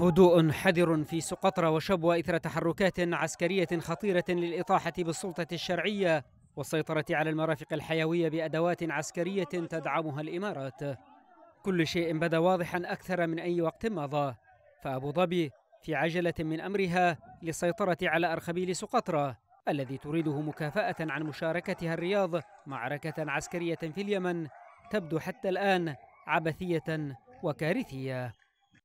هدوء حذر في سقطرى وشبوة إثر تحركات عسكرية خطيرة للإطاحة بالسلطة الشرعية والسيطرة على المرافق الحيوية بأدوات عسكرية تدعمها الإمارات كل شيء بدا واضحا أكثر من أي وقت مضى فأبو ظبي في عجلة من أمرها للسيطرة على أرخبيل سقطرى الذي تريده مكافأة عن مشاركتها الرياض معركة عسكرية في اليمن تبدو حتى الآن عبثية وكارثية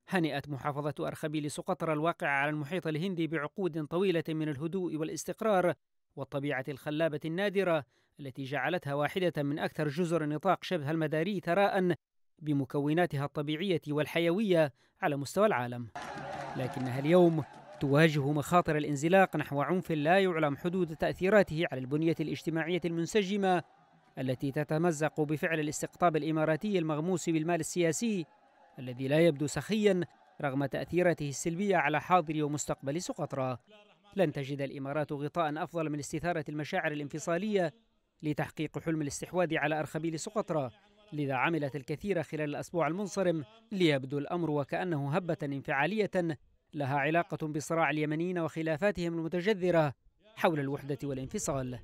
هنئت محافظة أرخبيل سقطرى الواقعة على المحيط الهندي بعقود طويلة من الهدوء والاستقرار والطبيعة الخلابة النادرة التي جعلتها واحدة من أكثر جزر نطاق شبه المداري ثراء بمكوناتها الطبيعية والحيوية على مستوى العالم لكنها اليوم تواجه مخاطر الانزلاق نحو عنف لا يعلم حدود تأثيراته على البنية الاجتماعية المنسجمة التي تتمزق بفعل الاستقطاب الإماراتي المغموس بالمال السياسي الذي لا يبدو سخيا رغم تأثيرته السلبية على حاضر ومستقبل سقطرى لن تجد الإمارات غطاء أفضل من استثارة المشاعر الانفصالية لتحقيق حلم الاستحواذ على أرخبيل سقطرى لذا عملت الكثير خلال الأسبوع المنصرم ليبدو الأمر وكأنه هبة انفعالية لها علاقة بصراع اليمنيين وخلافاتهم المتجذرة حول الوحدة والانفصال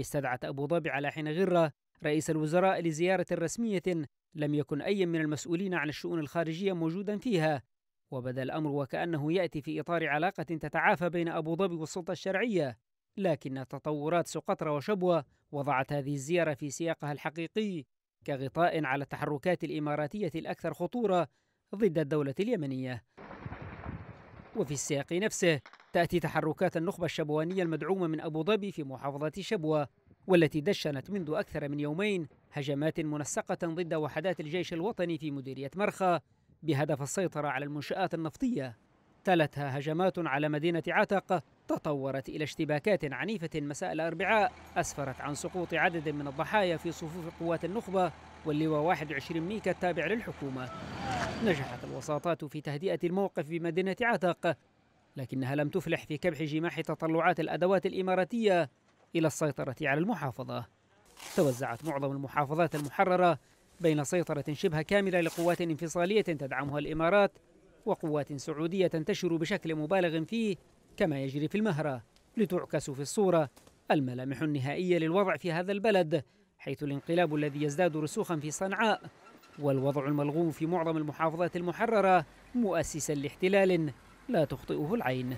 استدعت أبو ظبي على حين غرة رئيس الوزراء لزيارة رسمية لم يكن أي من المسؤولين عن الشؤون الخارجية موجودا فيها وبدا الأمر وكأنه يأتي في إطار علاقة تتعافى بين أبو ظبي والسلطة الشرعية لكن تطورات سقطرى وشبوة وضعت هذه الزيارة في سياقها الحقيقي كغطاء على التحركات الإماراتية الأكثر خطورة ضد الدولة اليمنية وفي السياق نفسه تأتي تحركات النخبة الشبوانية المدعومة من أبو ظبي في محافظة شبوة والتي دشنت منذ أكثر من يومين هجمات منسقة ضد وحدات الجيش الوطني في مديرية مرخى بهدف السيطرة على المنشآت النفطية تلتها هجمات على مدينة عتق تطورت إلى اشتباكات عنيفة مساء الأربعاء أسفرت عن سقوط عدد من الضحايا في صفوف قوات النخبة واللواء 21 ميكا التابع للحكومة نجحت الوساطات في تهدئة الموقف بمدينة عتق لكنها لم تفلح في كبح جماح تطلعات الأدوات الإماراتية إلى السيطرة على المحافظة توزعت معظم المحافظات المحررة بين سيطرة شبه كاملة لقوات انفصالية تدعمها الإمارات وقوات سعودية تنتشر بشكل مبالغ فيه كما يجري في المهرة لتعكس في الصورة الملامح النهائية للوضع في هذا البلد حيث الانقلاب الذي يزداد رسوخا في صنعاء والوضع الملغوم في معظم المحافظات المحررة مؤسسا لاحتلال لا تخطئه العين